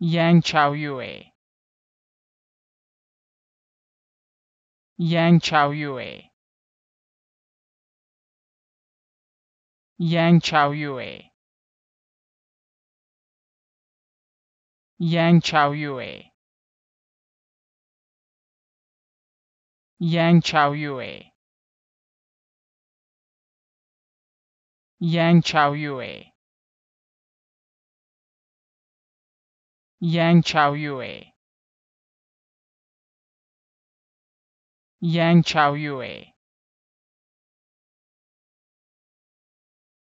Yang Chao Yue. Yang Chao Yue. Yang Chao Yue. Yang Chao Yue. Yang Chao Yue. Yang Chao Yue. Yang Chao Yue. Yang Chao Yue.